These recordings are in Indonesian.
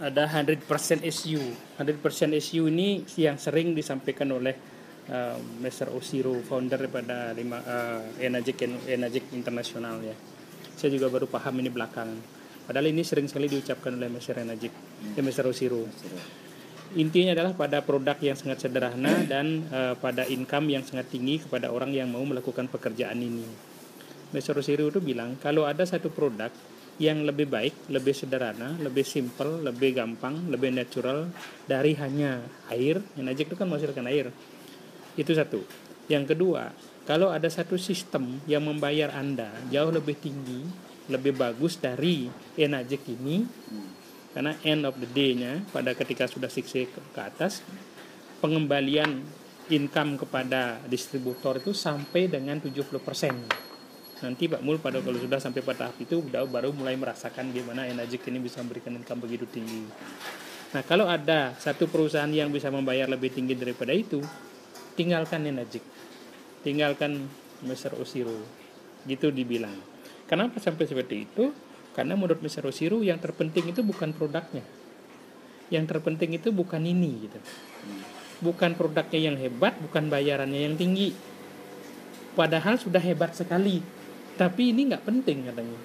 ada 100% SU. 100% SU ini yang sering disampaikan oleh uh, eh, Mr. Osiro, founder daripada lima, uh, eh, Energic Energic Internasional ya. Saya juga baru paham ini belakang. Padahal ini sering sekali diucapkan oleh Mr. Energic, hmm. eh, Mr. Osiro. Intinya adalah pada produk yang sangat sederhana dan uh, pada income yang sangat tinggi kepada orang yang mau melakukan pekerjaan ini. Mr. Osiro itu bilang kalau ada satu produk yang lebih baik, lebih sederhana, lebih simple, lebih gampang, lebih natural dari hanya air. Yang najik itu kan menghasilkan air. Itu satu. Yang kedua, kalau ada satu sistem yang membayar Anda jauh lebih tinggi, lebih bagus dari enajek ini, karena end of the day-nya pada ketika sudah siksa ke atas, pengembalian income kepada distributor itu sampai dengan 70 persen nanti Pak Mul pada kalau sudah sampai pada tahap itu udah baru mulai merasakan gimana energi ini bisa memberikan income begitu tinggi. Nah kalau ada satu perusahaan yang bisa membayar lebih tinggi daripada itu, tinggalkan energi, tinggalkan Mr. usiru, gitu dibilang. Kenapa sampai seperti itu? Karena menurut Mr. usiru yang terpenting itu bukan produknya, yang terpenting itu bukan ini gitu, bukan produknya yang hebat, bukan bayarannya yang tinggi. Padahal sudah hebat sekali tapi ini nggak penting katanya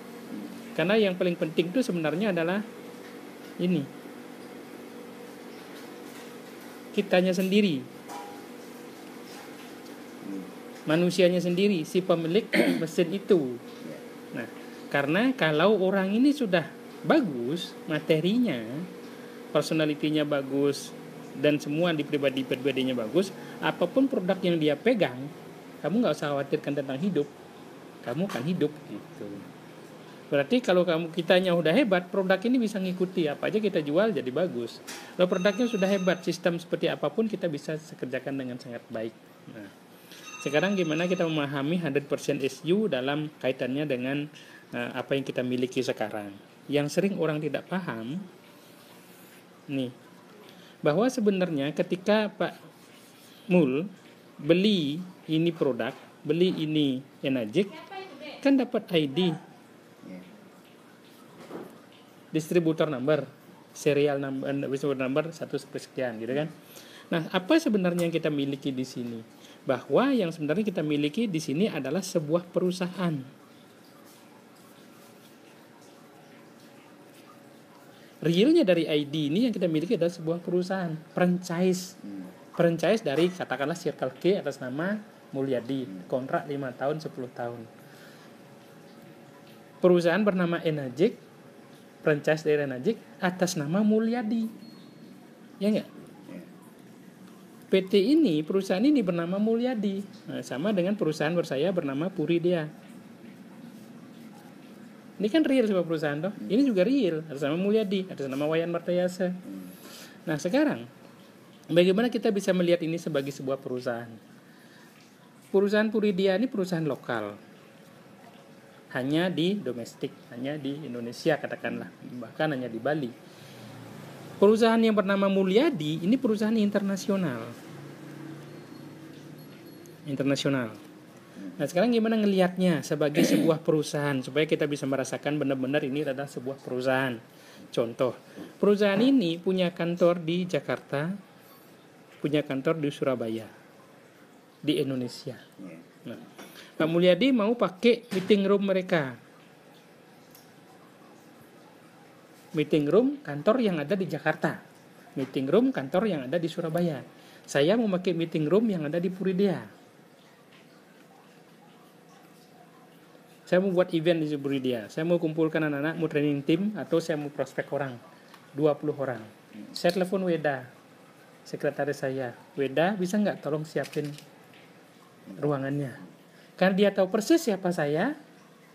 karena yang paling penting itu sebenarnya adalah ini kitanya sendiri manusianya sendiri si pemilik mesin itu nah karena kalau orang ini sudah bagus materinya personalitinya bagus dan semua di pribadi pribadinya bagus apapun produk yang dia pegang kamu nggak usah khawatirkan tentang hidup kamu akan hidup gitu. Berarti kalau kamu kitanya udah hebat, produk ini bisa ngikuti apa aja kita jual jadi bagus. Kalau produknya sudah hebat, sistem seperti apapun kita bisa sekerjakan dengan sangat baik. Nah, sekarang gimana kita memahami 100% SU dalam kaitannya dengan uh, apa yang kita miliki sekarang. Yang sering orang tidak paham nih bahwa sebenarnya ketika Pak Mul beli ini produk beli ini Enajik kan dapat ID distributor number serial number eh, distributor number satu sekian gitu kan nah apa sebenarnya yang kita miliki di sini bahwa yang sebenarnya kita miliki di sini adalah sebuah perusahaan realnya dari ID ini yang kita miliki adalah sebuah perusahaan franchise hmm. franchise dari katakanlah Circle K atas nama Mulyadi kontrak 5 tahun 10 tahun perusahaan bernama Enajik franchise dari Enajik atas nama Mulyadi ya enggak PT ini perusahaan ini bernama Mulyadi nah, sama dengan perusahaan bersaya bernama Puridia ini kan real sebuah perusahaan toh ini juga real atas nama Mulyadi atas nama Wayan Martayasa nah sekarang bagaimana kita bisa melihat ini sebagai sebuah perusahaan perusahaan Puridia ini perusahaan lokal. Hanya di domestik, hanya di Indonesia katakanlah, bahkan hanya di Bali. Perusahaan yang bernama Mulyadi ini perusahaan internasional. Internasional. Nah sekarang gimana ngelihatnya sebagai sebuah perusahaan supaya kita bisa merasakan benar-benar ini adalah sebuah perusahaan. Contoh, perusahaan ini punya kantor di Jakarta, punya kantor di Surabaya di Indonesia. Iya. Nah, Pak Mulyadi mau pakai meeting room mereka. Meeting room kantor yang ada di Jakarta. Meeting room kantor yang ada di Surabaya. Saya mau pakai meeting room yang ada di Puridea. Saya mau buat event di Puridea. Saya mau kumpulkan anak-anak, mau training tim, atau saya mau prospek orang. 20 orang. Saya telepon Weda, sekretaris saya. Weda, bisa nggak tolong siapin ruangannya. Karena dia tahu persis siapa saya,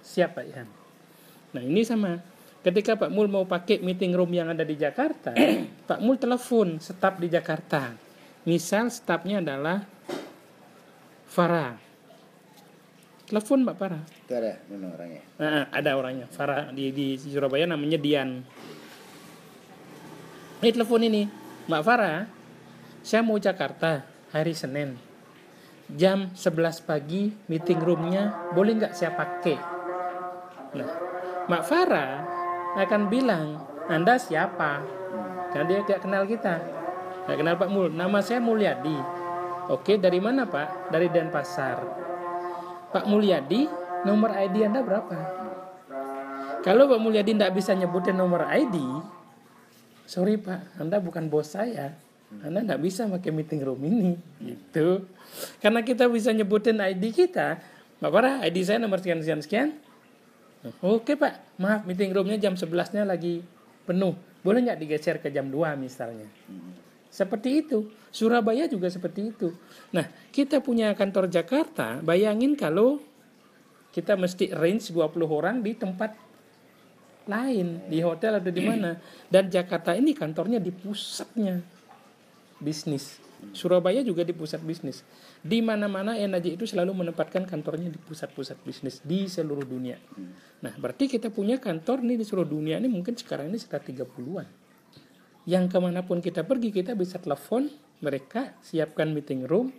siapa Ilham. Nah ini sama. Ketika Pak Mul mau pakai meeting room yang ada di Jakarta, Pak Mul telepon staf di Jakarta. Misal stafnya adalah Farah. Telepon Mbak Farah. Itu ada orangnya? Nah, ada orangnya. Farah di, di Surabaya namanya Dian. Ini telepon ini. Mbak Farah, saya mau Jakarta hari Senin jam 11 pagi meeting roomnya boleh nggak saya pakai nah Mak Farah akan bilang Anda siapa Karena dia tidak kenal kita nggak kenal Pak Mul nama saya Mulyadi oke dari mana Pak dari Denpasar Pak Mulyadi nomor ID Anda berapa kalau Pak Mulyadi tidak bisa nyebutin nomor ID sorry Pak Anda bukan bos saya Hmm. Anda nggak bisa pakai meeting room ini, iya. gitu. Karena kita bisa nyebutin ID kita, Mbak Farah, ID saya nomor sekian sekian sekian. Oke Pak, maaf meeting roomnya jam 11-nya lagi penuh. Boleh nggak digeser ke jam 2 misalnya? Hmm. Seperti itu. Surabaya juga seperti itu. Nah, kita punya kantor Jakarta, bayangin kalau kita mesti range 20 orang di tempat lain, di hotel atau di mana. Dan Jakarta ini kantornya di pusatnya bisnis. Surabaya juga di pusat bisnis. Di mana-mana energi itu selalu menempatkan kantornya di pusat-pusat bisnis di seluruh dunia. Nah, berarti kita punya kantor nih di seluruh dunia ini mungkin sekarang ini sekitar 30-an. Yang kemanapun kita pergi, kita bisa telepon mereka, siapkan meeting room.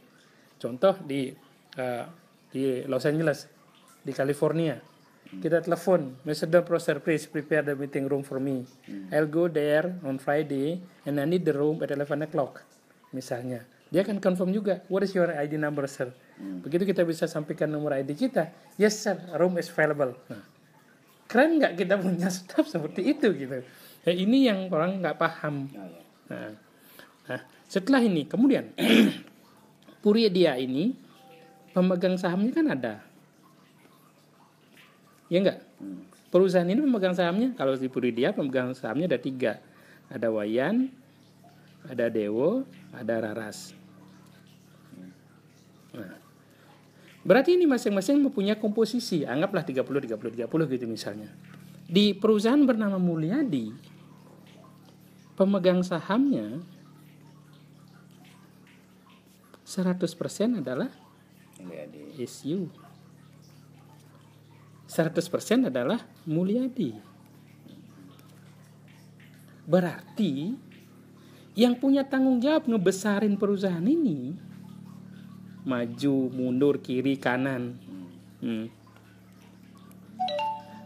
Contoh di uh, di Los Angeles, di California. Hmm. Kita telepon, Mr. Professor, please prepare the meeting room for me. Hmm. I'll go there on Friday and I need the room at 11 o'clock. Misalnya, dia akan confirm juga, what is your ID number, sir? Hmm. Begitu kita bisa sampaikan nomor ID kita, yes, sir, room is available. Nah, keren nggak kita punya staff seperti itu gitu? Ya, ini yang orang nggak paham. Oh, iya. Nah, nah, setelah ini, kemudian puri dia ini pemegang sahamnya kan ada Iya enggak? Hmm. Perusahaan ini pemegang sahamnya kalau di Puridia pemegang sahamnya ada tiga. Ada Wayan, ada Dewo, ada Raras. Hmm. Nah, berarti ini masing-masing mempunyai komposisi. Anggaplah 30 30 30 gitu misalnya. Di perusahaan bernama Mulyadi pemegang sahamnya 100% adalah Mulyadi. SU. 100% adalah Mulyadi. Berarti yang punya tanggung jawab ngebesarin perusahaan ini maju mundur kiri kanan. Hmm.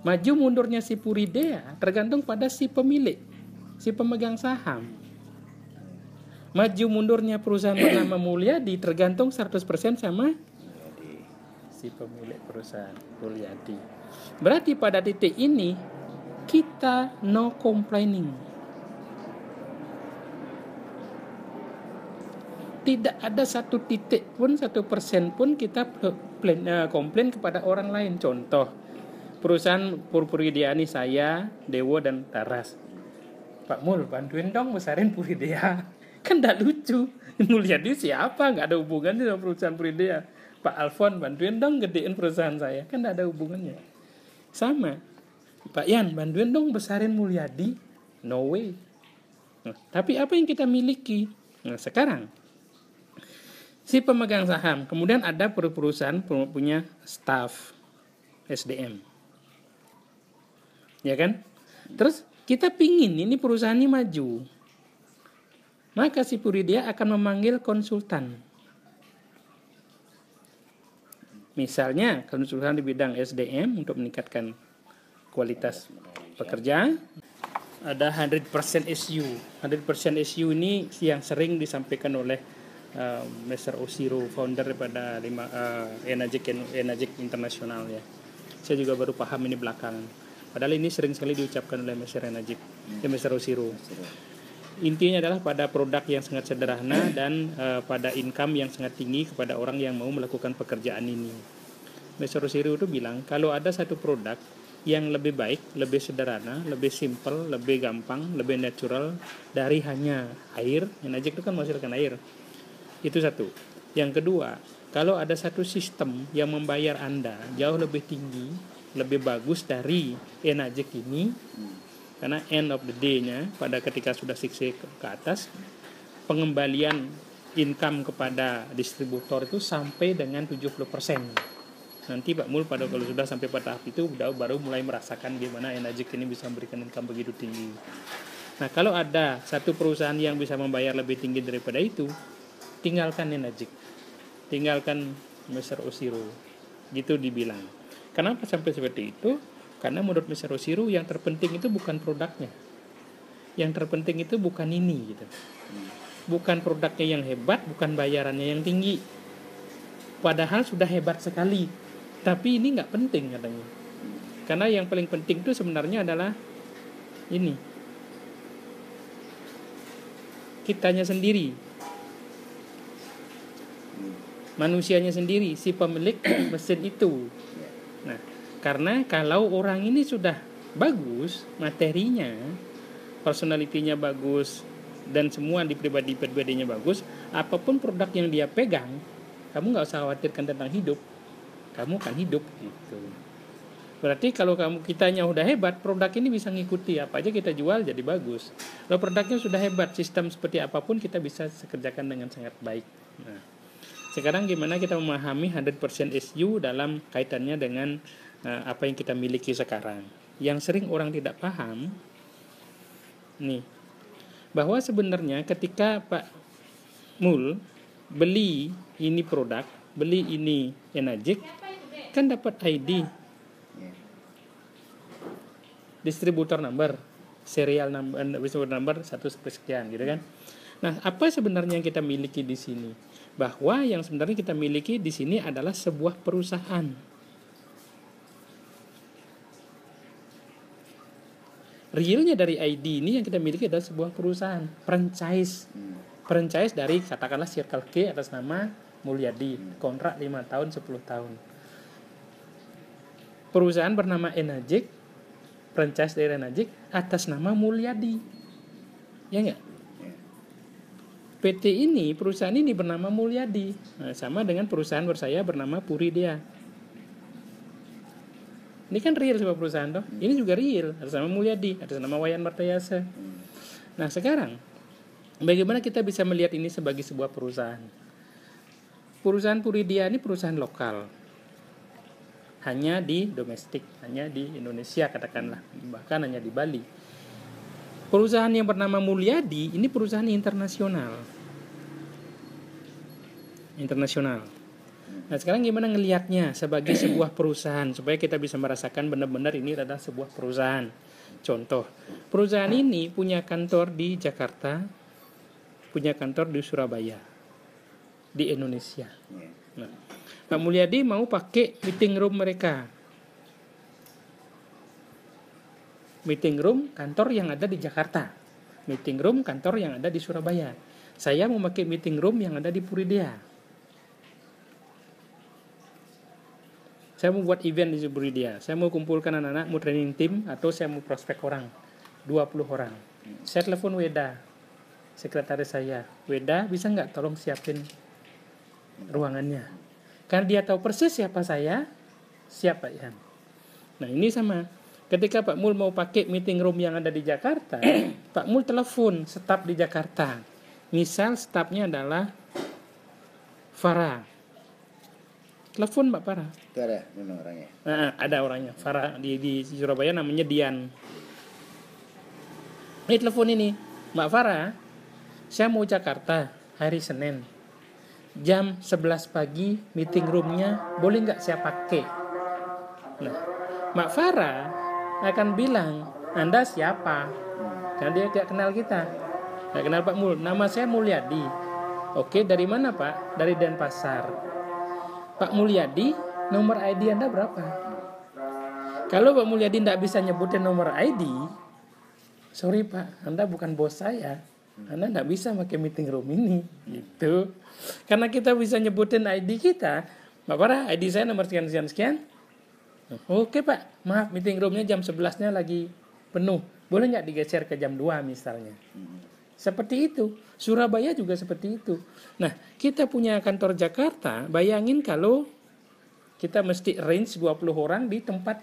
Maju mundurnya si Puridea tergantung pada si pemilik, si pemegang saham. Maju mundurnya perusahaan bernama Mulyadi tergantung 100% sama si pemilik perusahaan Mulyadi. Berarti pada titik ini kita no complaining. Tidak ada satu titik pun, satu persen pun kita eh, komplain kepada orang lain. Contoh, perusahaan Purpuridiani saya, Dewo dan Taras. Pak Mul, bantuin dong besarin Puridia Kan tidak lucu. Mulyadi siapa? Nggak ada hubungannya dengan perusahaan Puridia Pak Alfon, bantuin dong gedein perusahaan saya. Kan tidak ada hubungannya. Sama. Pak Yan, bantuin dong besarin Mulyadi. No way. Nah, tapi apa yang kita miliki? Nah, sekarang si pemegang saham, kemudian ada perusahaan punya staff SDM. Ya kan? Terus kita pingin ini perusahaannya maju. Maka si Puridia akan memanggil konsultan Misalnya konsultan di bidang SDM untuk meningkatkan kualitas pekerja ada 100% SU. 100% SU ini yang sering disampaikan oleh uh, eh, Mr. Osiro, founder daripada lima, uh, eh, Energy, Energy International ya. Saya juga baru paham ini belakangan. Padahal ini sering sekali diucapkan oleh Mr. Energy, hmm. ya Mr. Osiro intinya adalah pada produk yang sangat sederhana dan uh, pada income yang sangat tinggi kepada orang yang mau melakukan pekerjaan ini. Mr. Rosiru itu bilang kalau ada satu produk yang lebih baik, lebih sederhana, lebih simple, lebih gampang, lebih natural dari hanya air, yang najik itu kan menghasilkan air. Itu satu. Yang kedua, kalau ada satu sistem yang membayar Anda jauh lebih tinggi, lebih bagus dari enajek ini, karena end of the day-nya pada ketika sudah siksi ke atas pengembalian income kepada distributor itu sampai dengan 70%. Nanti Pak Mul pada kalau sudah sampai pada tahap itu udah baru mulai merasakan gimana energi ini bisa memberikan income begitu tinggi. Nah, kalau ada satu perusahaan yang bisa membayar lebih tinggi daripada itu, tinggalkan energi. Tinggalkan Mr. Osiro. Gitu dibilang. Kenapa sampai seperti itu? Karena menurut Mr. siru yang terpenting itu bukan produknya. Yang terpenting itu bukan ini gitu. Bukan produknya yang hebat, bukan bayarannya yang tinggi. Padahal sudah hebat sekali. Tapi ini nggak penting katanya. Karena yang paling penting itu sebenarnya adalah ini. Kitanya sendiri, manusianya sendiri si pemilik mesin itu karena kalau orang ini sudah bagus materinya personalitinya bagus dan semua di pribadi pribadinya bagus apapun produk yang dia pegang kamu nggak usah khawatirkan tentang hidup kamu akan hidup gitu berarti kalau kamu kitanya udah hebat produk ini bisa ngikuti apa aja kita jual jadi bagus kalau produknya sudah hebat sistem seperti apapun kita bisa sekerjakan dengan sangat baik nah sekarang gimana kita memahami 100% SU dalam kaitannya dengan Eh, apa yang kita miliki sekarang. Yang sering orang tidak paham nih bahwa sebenarnya ketika Pak Mul beli ini produk, beli ini energi kan dapat ID distributor number, serial number, eh, distributor number satu sekian gitu kan. Nah, apa sebenarnya yang kita miliki di sini? Bahwa yang sebenarnya kita miliki di sini adalah sebuah perusahaan realnya dari ID ini yang kita miliki adalah sebuah perusahaan franchise hmm. franchise dari katakanlah Circle K atas nama Mulyadi hmm. kontrak 5 tahun 10 tahun perusahaan bernama Enajik franchise dari Enajik atas nama Mulyadi ya enggak ya. PT ini perusahaan ini bernama Mulyadi nah, sama dengan perusahaan bersaya bernama Puridia ini kan real sebuah perusahaan toh hmm. ini juga real atas nama Mulyadi atas nama Wayan Martayasa hmm. nah sekarang bagaimana kita bisa melihat ini sebagai sebuah perusahaan perusahaan Puridia ini perusahaan lokal hanya di domestik hanya di Indonesia katakanlah bahkan hanya di Bali perusahaan yang bernama Mulyadi ini perusahaan internasional internasional Nah sekarang gimana ngelihatnya sebagai sebuah perusahaan supaya kita bisa merasakan benar-benar ini adalah sebuah perusahaan. Contoh, perusahaan ini punya kantor di Jakarta, punya kantor di Surabaya, di Indonesia. Nah, Pak Mulyadi mau pakai meeting room mereka. Meeting room kantor yang ada di Jakarta. Meeting room kantor yang ada di Surabaya. Saya mau pakai meeting room yang ada di Puridia saya mau buat event di dia, saya mau kumpulkan anak-anak mau training tim atau saya mau prospek orang 20 orang saya telepon Weda sekretaris saya Weda bisa nggak tolong siapin ruangannya karena dia tahu persis siapa saya siapa yang, nah ini sama ketika Pak Mul mau pakai meeting room yang ada di Jakarta Pak Mul telepon staf di Jakarta misal stafnya adalah Farah telepon Mbak Farah itu ada memang orangnya nah, ada orangnya Farah di di Surabaya namanya Dian ini telepon ini Mbak Farah saya mau Jakarta hari Senin jam 11 pagi meeting roomnya boleh nggak saya pakai nah Mbak Farah akan bilang Anda siapa karena dia tidak kenal kita tidak kenal Pak Mul nama saya Mulyadi oke dari mana Pak dari Denpasar Pak Mulyadi nomor ID Anda berapa? Kalau Pak Mulyadi tidak bisa nyebutin nomor ID, sorry Pak, Anda bukan bos saya. Anda tidak bisa pakai meeting room ini, gitu. Karena kita bisa nyebutin ID kita, Pak Parah, ID saya nomor sekian sekian sekian. Oke Pak, maaf meeting roomnya jam 11-nya lagi penuh. Boleh nggak digeser ke jam 2 misalnya? Seperti itu. Surabaya juga seperti itu. Nah, kita punya kantor Jakarta, bayangin kalau kita mesti range 20 orang di tempat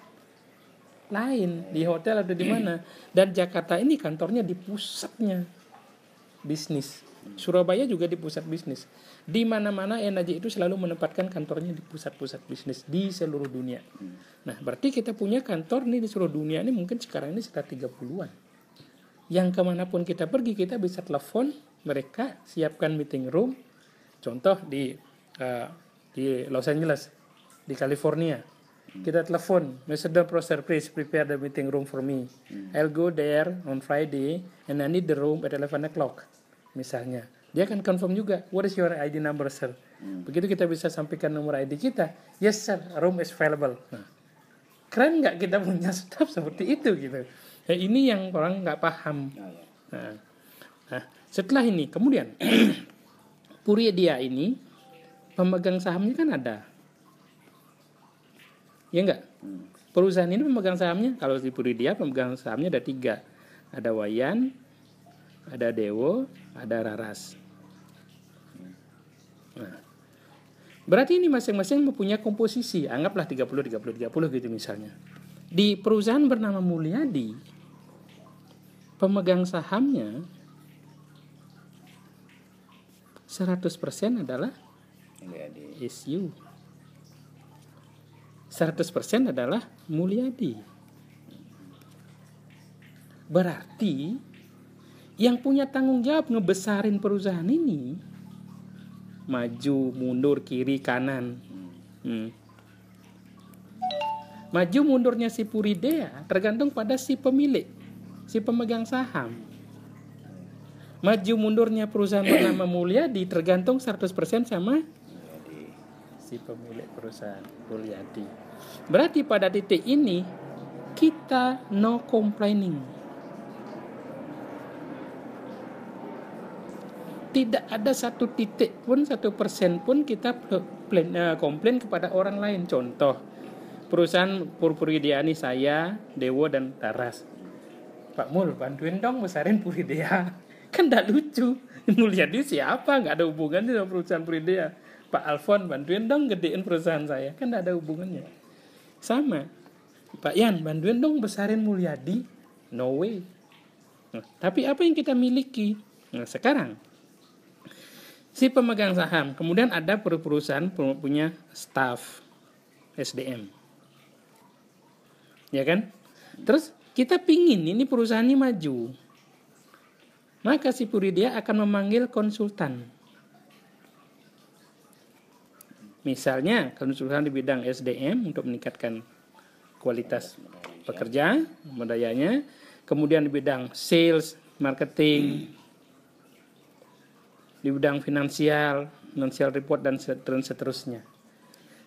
lain, di hotel atau di mana. Dan Jakarta ini kantornya di pusatnya bisnis. Surabaya juga di pusat bisnis. Di mana-mana energi itu selalu menempatkan kantornya di pusat-pusat bisnis di seluruh dunia. Nah, berarti kita punya kantor nih di seluruh dunia ini mungkin sekarang ini sekitar 30-an yang kemanapun kita pergi kita bisa telepon mereka siapkan meeting room contoh di uh, di Los Angeles di California kita telepon Mr. Prosser please prepare the meeting room for me hmm. I'll go there on Friday and I need the room at 11 o'clock misalnya dia akan confirm juga what is your ID number sir hmm. begitu kita bisa sampaikan nomor ID kita yes sir room is available nah, keren nggak kita punya staff seperti itu gitu Nah, ini yang orang nggak paham oh, iya. nah, nah setelah ini kemudian puri dia ini pemegang sahamnya kan ada ya enggak hmm. perusahaan ini pemegang sahamnya kalau di puri dia pemegang sahamnya ada tiga ada wayan ada dewo ada raras hmm. nah, berarti ini masing-masing mempunyai komposisi anggaplah 30 30 30 gitu misalnya di perusahaan bernama Mulyadi pemegang sahamnya 100% adalah Mulyadi. is 100% adalah Mulyadi. Berarti yang punya tanggung jawab ngebesarin perusahaan ini maju mundur kiri kanan. Hmm. Maju mundurnya si Puridea tergantung pada si pemilik si pemegang saham. Maju mundurnya perusahaan bernama Mulyadi tergantung 100% sama si pemilik perusahaan Mulyadi. Berarti pada titik ini kita no complaining. Tidak ada satu titik pun, satu persen pun kita eh, komplain kepada orang lain. Contoh, perusahaan Purpuridiani saya, Dewo, dan Taras Pak Mul bantuin dong besarin Puridea kan tidak lucu Mulyadi siapa nggak ada hubungannya sama perusahaan Puridea Pak Alfon bantuin dong gedein perusahaan saya kan tidak ada hubungannya sama Pak Yan bantuin dong besarin Mulyadi no way nah, tapi apa yang kita miliki nah sekarang si pemegang saham kemudian ada perusahaan punya staff SDM ya kan terus kita pingin ini perusahaan ini maju. Maka si Puridia akan memanggil konsultan. Misalnya konsultan di bidang SDM untuk meningkatkan kualitas pekerja, modalnya, Kemudian di bidang sales, marketing, di bidang finansial, financial report dan seterusnya.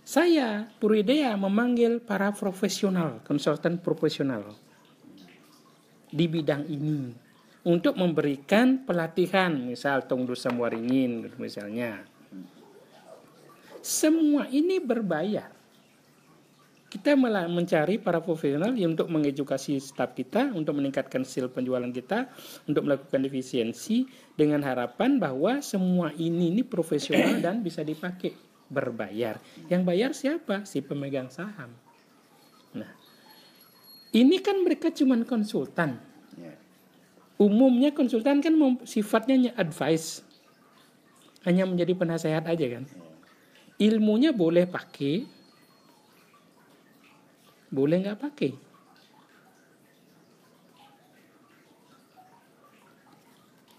Saya Puridea memanggil para profesional, konsultan profesional di bidang ini untuk memberikan pelatihan misal tunggu semua waringin misalnya semua ini berbayar kita malah mencari para profesional yang untuk mengedukasi staf kita, untuk meningkatkan skill penjualan kita, untuk melakukan efisiensi dengan harapan bahwa semua ini ini profesional dan bisa dipakai berbayar. Yang bayar siapa? Si pemegang saham. Ini kan mereka cuman konsultan. Ya. Umumnya konsultan kan sifatnya hanya advice. Hanya menjadi penasehat aja kan. Ya. Ilmunya boleh pakai, boleh nggak pakai.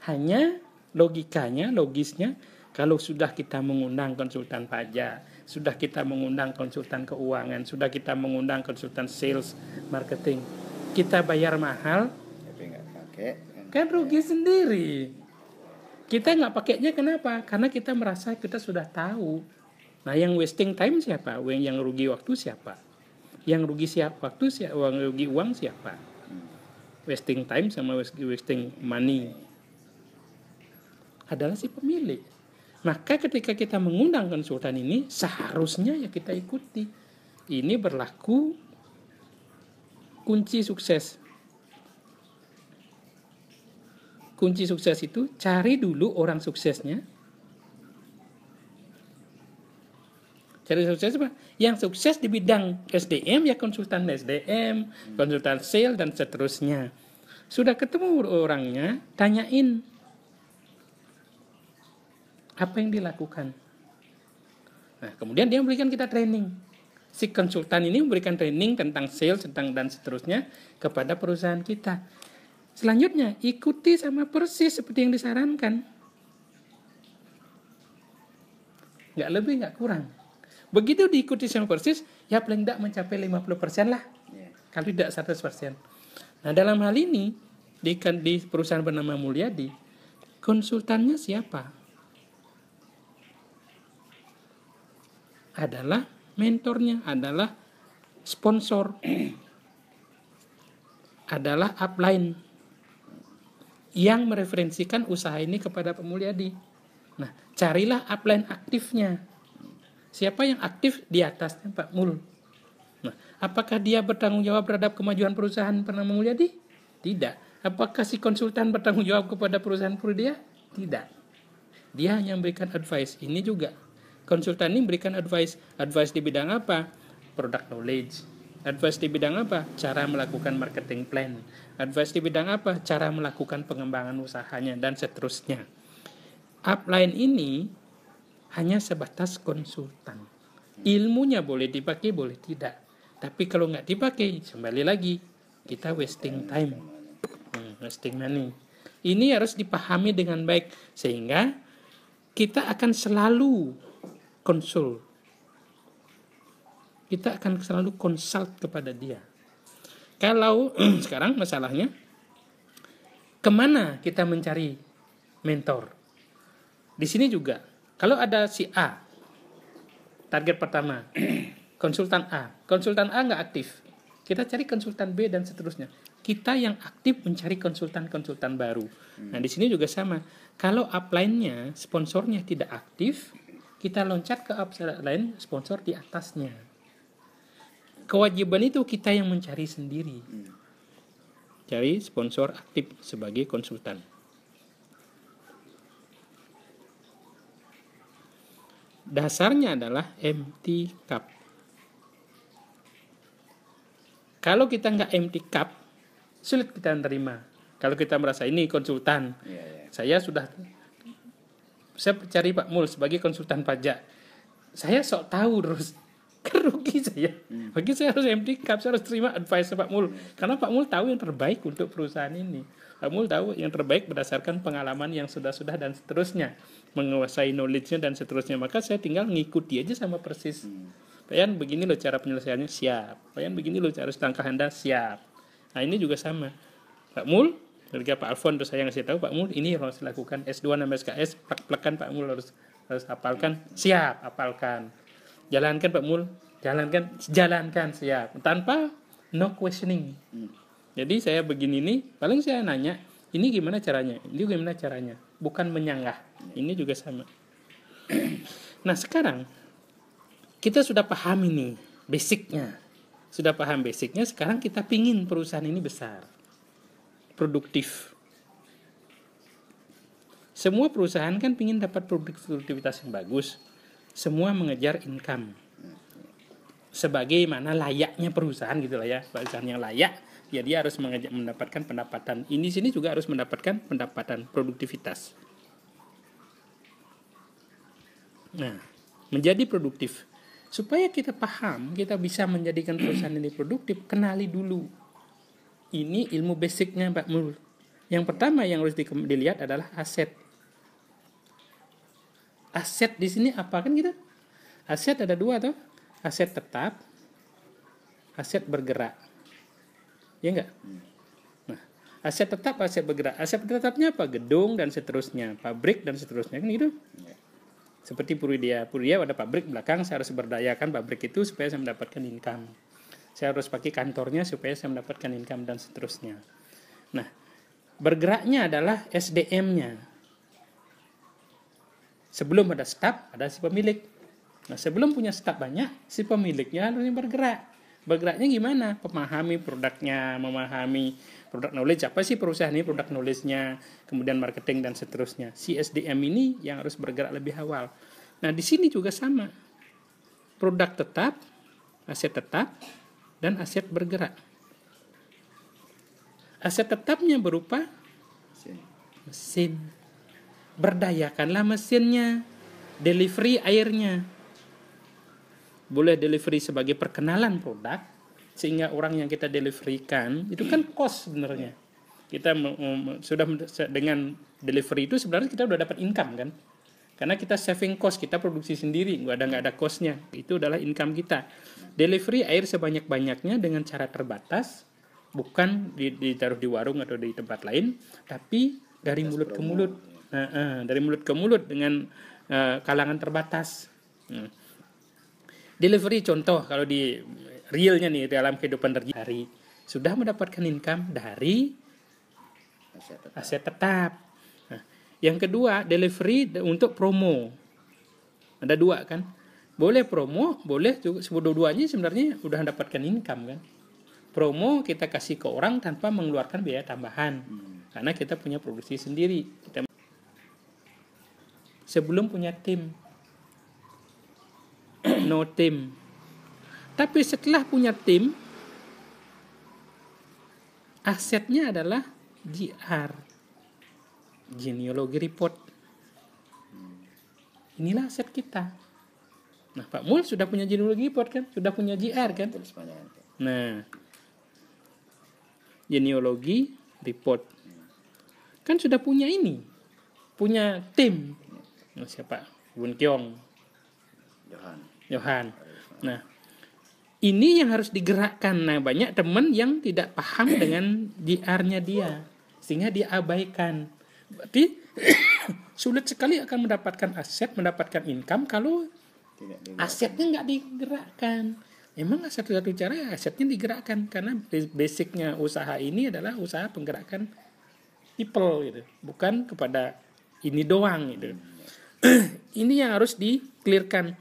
Hanya logikanya, logisnya, kalau sudah kita mengundang konsultan pajak, sudah kita mengundang konsultan keuangan, sudah kita mengundang konsultan sales, marketing. Kita bayar mahal, tapi pakai. Kan rugi sendiri. Kita nggak pakainya kenapa? Karena kita merasa kita sudah tahu. Nah, yang wasting time siapa? Yang rugi waktu siapa? Yang rugi siapa? Waktu siapa? Yang rugi uang siapa? Wasting time sama wasting money adalah si pemilik maka ketika kita mengundang konsultan ini seharusnya ya kita ikuti. Ini berlaku kunci sukses. Kunci sukses itu cari dulu orang suksesnya. Cari sukses apa? Yang sukses di bidang SDM ya konsultan SDM, konsultan sales dan seterusnya. Sudah ketemu orangnya, tanyain apa yang dilakukan. Nah, kemudian dia memberikan kita training. Si konsultan ini memberikan training tentang sales tentang dan seterusnya kepada perusahaan kita. Selanjutnya, ikuti sama persis seperti yang disarankan. Nggak lebih, nggak kurang. Begitu diikuti sama persis, ya paling tidak mencapai 50% lah. Iya. Kalau tidak 100%. Nah, dalam hal ini, di, kan, di perusahaan bernama Mulyadi, konsultannya siapa? adalah mentornya, adalah sponsor, adalah upline yang mereferensikan usaha ini kepada pemuliadi. Nah, carilah upline aktifnya. Siapa yang aktif di atasnya Pak Mul? Nah, apakah dia bertanggung jawab terhadap kemajuan perusahaan pernah Mulyadi? Tidak. Apakah si konsultan bertanggung jawab kepada perusahaan Purdia? Tidak. Dia hanya memberikan advice. Ini juga konsultan ini memberikan advice advice di bidang apa product knowledge advice di bidang apa cara melakukan marketing plan advice di bidang apa cara melakukan pengembangan usahanya dan seterusnya upline ini hanya sebatas konsultan ilmunya boleh dipakai boleh tidak tapi kalau nggak dipakai kembali lagi kita wasting time hmm, wasting money ini harus dipahami dengan baik sehingga kita akan selalu konsul. Kita akan selalu konsult kepada dia. Kalau sekarang masalahnya, kemana kita mencari mentor? Di sini juga, kalau ada si A, target pertama, konsultan A, konsultan A nggak aktif, kita cari konsultan B dan seterusnya. Kita yang aktif mencari konsultan-konsultan baru. Nah, di sini juga sama. Kalau upline-nya, sponsornya tidak aktif, kita loncat ke upsell lain sponsor di atasnya. Kewajiban itu kita yang mencari sendiri. Hmm. Cari sponsor aktif sebagai konsultan. Dasarnya adalah empty cup. Kalau kita nggak empty cup, sulit kita menerima. Kalau kita merasa ini konsultan, yeah, yeah. saya sudah saya cari Pak Mul sebagai konsultan pajak saya sok tahu terus kerugi saya hmm. bagi saya harus MD Cup saya harus terima advice Pak Mul karena Pak Mul tahu yang terbaik untuk perusahaan ini Pak Mul tahu yang terbaik berdasarkan pengalaman yang sudah-sudah dan seterusnya menguasai knowledge-nya dan seterusnya maka saya tinggal ngikuti aja sama persis hmm. Yan, begini loh cara penyelesaiannya siap Yan, begini loh cara setangkah Anda siap nah ini juga sama Pak Mul ketika Pak Alfon terus saya ngasih tahu Pak Mul ini harus dilakukan S2 dan SKS plek-plekan Pak Mul harus harus apalkan siap apalkan jalankan Pak Mul jalankan jalankan siap tanpa no questioning hmm. jadi saya begini nih paling saya nanya ini gimana caranya ini gimana caranya bukan menyanggah ini juga sama nah sekarang kita sudah paham ini basicnya sudah paham basicnya sekarang kita pingin perusahaan ini besar produktif. Semua perusahaan kan ingin dapat produktivitas yang bagus. Semua mengejar income. Sebagaimana layaknya perusahaan gitu lah ya. Perusahaan yang layak, ya dia harus mengejar, mendapatkan pendapatan. Ini sini juga harus mendapatkan pendapatan produktivitas. Nah, menjadi produktif. Supaya kita paham, kita bisa menjadikan perusahaan ini produktif, kenali dulu ini ilmu basicnya Pak Mul. Yang pertama yang harus dilihat adalah aset. Aset di sini apa kan gitu? Aset ada dua tuh. Aset tetap, aset bergerak. Ya enggak? Nah, aset tetap, aset bergerak. Aset tetapnya apa? Gedung dan seterusnya, pabrik dan seterusnya kan gitu? Iya. Seperti Puridia, Puridia ada pabrik belakang, saya harus berdayakan pabrik itu supaya saya mendapatkan income saya harus pakai kantornya supaya saya mendapatkan income dan seterusnya. Nah, bergeraknya adalah SDM-nya. Sebelum ada staff, ada si pemilik. Nah, sebelum punya staff banyak, si pemiliknya harusnya bergerak. Bergeraknya gimana? Memahami produknya, memahami produk knowledge apa sih perusahaan ini produk knowledge-nya, kemudian marketing dan seterusnya. Si SDM ini yang harus bergerak lebih awal. Nah, di sini juga sama. Produk tetap, aset tetap, dan aset bergerak. aset tetapnya berupa mesin. Berdayakanlah mesinnya, delivery airnya. Boleh delivery sebagai perkenalan produk, sehingga orang yang kita deliverykan itu kan cost sebenarnya. Kita sudah dengan delivery itu sebenarnya kita sudah dapat income kan karena kita saving cost kita produksi sendiri nggak ada nggak ada costnya itu adalah income kita delivery air sebanyak banyaknya dengan cara terbatas bukan ditaruh di warung atau di tempat lain tapi dari mulut ke mulut nah, uh, dari mulut ke mulut dengan uh, kalangan terbatas hmm. delivery contoh kalau di realnya nih dalam kehidupan terjadi sudah mendapatkan income dari aset tetap, aset tetap yang kedua, delivery untuk promo. Ada dua kan? Boleh promo, boleh juga dua-duanya sebenarnya udah mendapatkan income kan. Promo kita kasih ke orang tanpa mengeluarkan biaya tambahan. Hmm. Karena kita punya produksi sendiri. Kita sebelum punya tim. No tim. Tapi setelah punya tim, asetnya adalah GR genealogi report inilah aset kita nah Pak Mul sudah punya genealogi report kan sudah punya GR kan nah genealogi report kan sudah punya ini punya tim nah, siapa Bun Kyong Johan Johan nah ini yang harus digerakkan nah banyak teman yang tidak paham dengan GR-nya dia sehingga dia abaikan Berarti sulit sekali akan mendapatkan aset, mendapatkan income kalau asetnya nggak digerakkan. Emang satu-satu cara asetnya digerakkan karena basicnya usaha ini adalah usaha penggerakan people gitu, bukan kepada ini doang gitu. Hmm. ini yang harus diklirkan.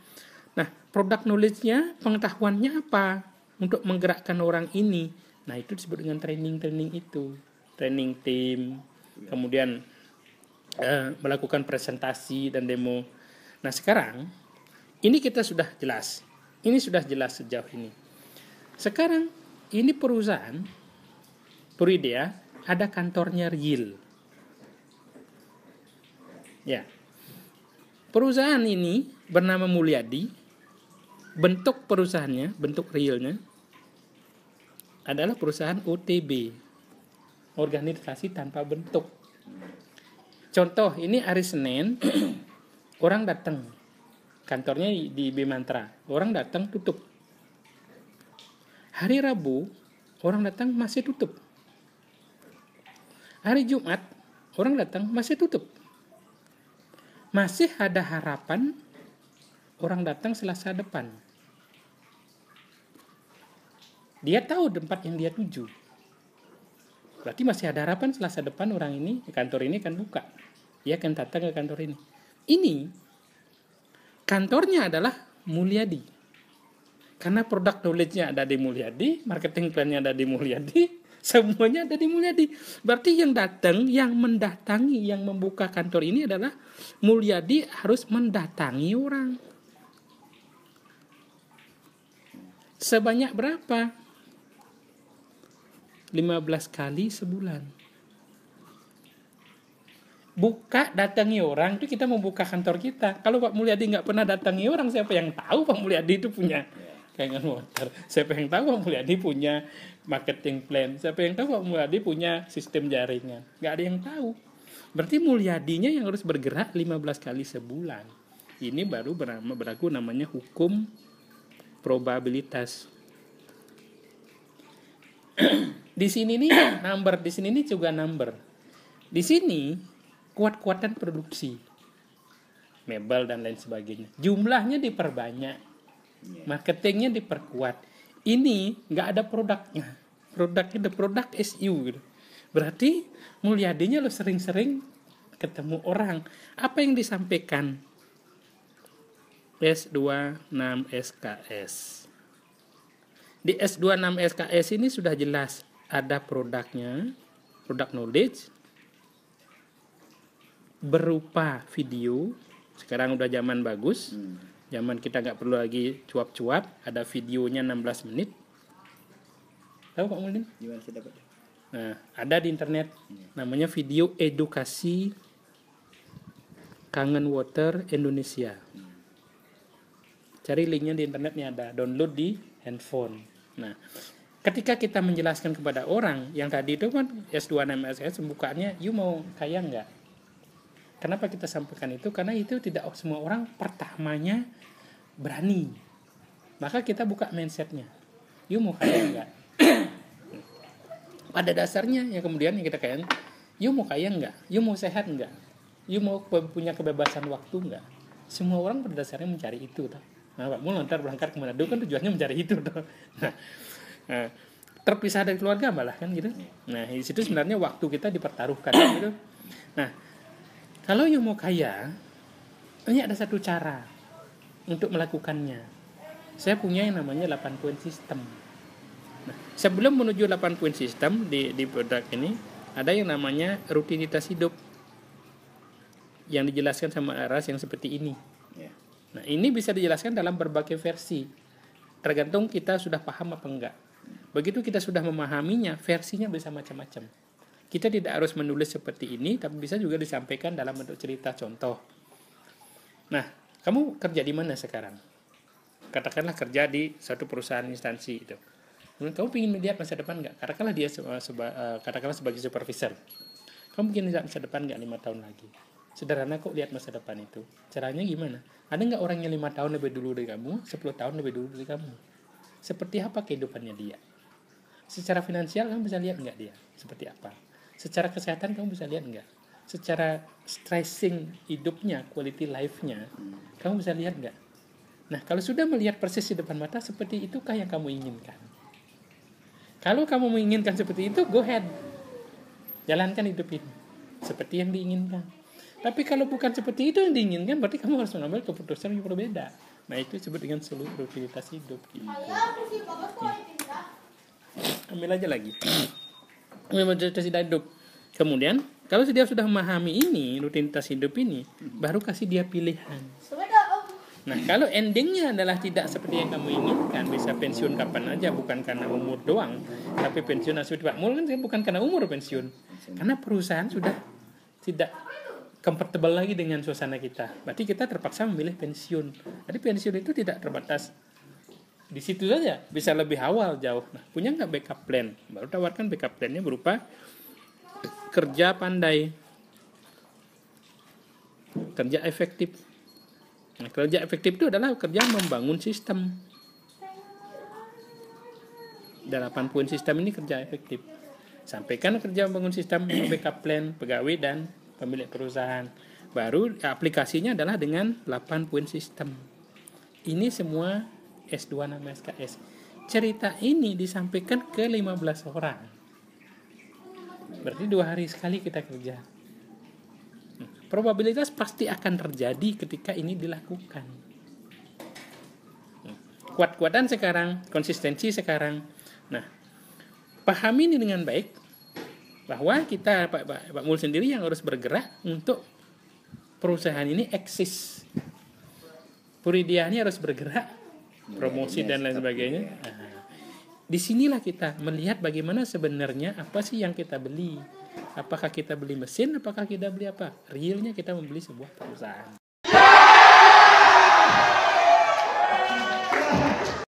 Nah, produk knowledge-nya, pengetahuannya apa untuk menggerakkan orang ini? Nah, itu disebut dengan training-training itu. Training tim, iya. kemudian Eh, melakukan presentasi dan demo. Nah sekarang ini kita sudah jelas, ini sudah jelas sejauh ini. Sekarang ini perusahaan Puridea ada kantornya real. Ya. Perusahaan ini bernama Mulyadi. Bentuk perusahaannya, bentuk realnya adalah perusahaan OTB. Organisasi tanpa bentuk. Contoh, ini hari Senin, orang datang. Kantornya di Bimantra. Orang datang, tutup. Hari Rabu, orang datang masih tutup. Hari Jumat, orang datang masih tutup. Masih ada harapan orang datang Selasa depan. Dia tahu tempat yang dia tuju. Berarti masih ada harapan Selasa depan orang ini, kantor ini kan buka. Dia akan datang ke kantor ini. Ini kantornya adalah Mulyadi. Karena produk knowledge-nya ada di Mulyadi, marketing plan-nya ada di Mulyadi, semuanya ada di Mulyadi. Berarti yang datang, yang mendatangi, yang membuka kantor ini adalah Mulyadi harus mendatangi orang. Sebanyak berapa? 15 kali sebulan buka datangi orang itu kita membuka kantor kita kalau Pak Mulyadi nggak pernah datangi orang siapa yang tahu Pak Mulyadi itu punya kangen motor siapa yang tahu Pak Mulyadi punya marketing plan siapa yang tahu Pak Mulyadi punya sistem jaringan nggak ada yang tahu berarti Mulyadinya yang harus bergerak 15 kali sebulan ini baru berlaku namanya hukum probabilitas di sini nih number di sini nih juga number di sini kuat-kuatkan produksi mebel dan lain sebagainya jumlahnya diperbanyak iya. marketingnya diperkuat ini nggak ada produknya produknya the product is you gitu. berarti mulyadinya lo sering-sering ketemu orang apa yang disampaikan S26 SKS di S26 SKS ini sudah jelas ada produknya produk knowledge berupa video. Sekarang udah zaman bagus. Hmm. Zaman kita nggak perlu lagi cuap-cuap, ada videonya 16 menit. Tahu Pak Mulin? Gimana sih dapat? Nah, ada di internet iya. namanya video edukasi Kangen Water Indonesia. Hmm. Cari linknya di internetnya ada, download di handphone. Nah, ketika kita menjelaskan kepada orang yang tadi itu kan S2 MSS pembukaannya you mau kaya nggak Kenapa kita sampaikan itu? Karena itu tidak semua orang pertamanya berani. Maka kita buka mindsetnya. You mau kaya enggak? Pada dasarnya ya kemudian yang kita kaya, you mau kaya enggak? You mau sehat enggak? You mau punya kebebasan waktu enggak? Semua orang pada dasarnya mencari itu. tak? Nah, Pak Mul nanti berangkat ke Manado kan tujuannya mencari itu. Tak? nah, eh, terpisah dari keluarga malah kan gitu. Nah, di situ sebenarnya waktu kita dipertaruhkan gitu. Nah, kalau you mau kaya, ini ada satu cara untuk melakukannya. Saya punya yang namanya 8 poin sistem. Nah, sebelum menuju 8 poin sistem di, di produk ini, ada yang namanya rutinitas hidup yang dijelaskan sama Aras yang seperti ini. Ya. Nah, ini bisa dijelaskan dalam berbagai versi, tergantung kita sudah paham apa enggak. Begitu kita sudah memahaminya, versinya bisa macam-macam. Kita tidak harus menulis seperti ini, tapi bisa juga disampaikan dalam bentuk cerita contoh. Nah, kamu kerja di mana sekarang? Katakanlah kerja di satu perusahaan instansi itu. Hmm, kamu ingin melihat masa depan nggak? Katakanlah dia seba, seba, eh, katakanlah sebagai supervisor. Kamu ingin lihat masa depan nggak lima tahun lagi? Sederhana kok lihat masa depan itu. Caranya gimana? Ada nggak orang yang lima tahun lebih dulu dari kamu, 10 tahun lebih dulu dari kamu? Seperti apa kehidupannya dia? Secara finansial kamu bisa lihat nggak dia? Seperti apa? Secara kesehatan kamu bisa lihat nggak? Secara stressing hidupnya, quality life-nya, hmm. kamu bisa lihat nggak? Nah, kalau sudah melihat persis di depan mata, seperti itukah yang kamu inginkan? Kalau kamu menginginkan seperti itu, go ahead. Jalankan hidup ini. Seperti yang diinginkan. Tapi kalau bukan seperti itu yang diinginkan, berarti kamu harus mengambil keputusan yang berbeda. Nah, itu disebut dengan seluruh rutinitas hidup. Gitu. Ambil aja lagi rutinitas hidup kemudian kalau dia sudah memahami ini rutinitas hidup ini mhm. baru kasih dia pilihan oh. Nah, kalau endingnya adalah tidak seperti yang kamu inginkan, bisa pensiun kapan aja, bukan karena umur doang. Tapi pensiun harus Pak Mul kan bukan karena umur pensiun. Karena perusahaan sudah tidak comfortable lagi dengan suasana kita. Berarti kita terpaksa memilih pensiun. Jadi pensiun itu tidak terbatas di situ saja bisa lebih awal jauh. Nah, punya nggak backup plan? Baru tawarkan backup plannya berupa kerja pandai, kerja efektif. Nah, kerja efektif itu adalah kerja membangun sistem. Delapan poin sistem ini kerja efektif. Sampaikan kerja membangun sistem, backup plan, pegawai dan pemilik perusahaan. Baru aplikasinya adalah dengan 8 poin sistem. Ini semua S2 nama SKS cerita ini disampaikan ke 15 orang berarti dua hari sekali kita kerja hmm. probabilitas pasti akan terjadi ketika ini dilakukan hmm. kuat-kuatan sekarang konsistensi sekarang nah pahami ini dengan baik bahwa kita Pak, Pak, Pak Mul sendiri yang harus bergerak untuk perusahaan ini eksis. puridiani harus bergerak promosi dan ya, lain sebagainya. di ya. disinilah kita melihat bagaimana sebenarnya apa sih yang kita beli. Apakah kita beli mesin, apakah kita beli apa? Realnya kita membeli sebuah perusahaan.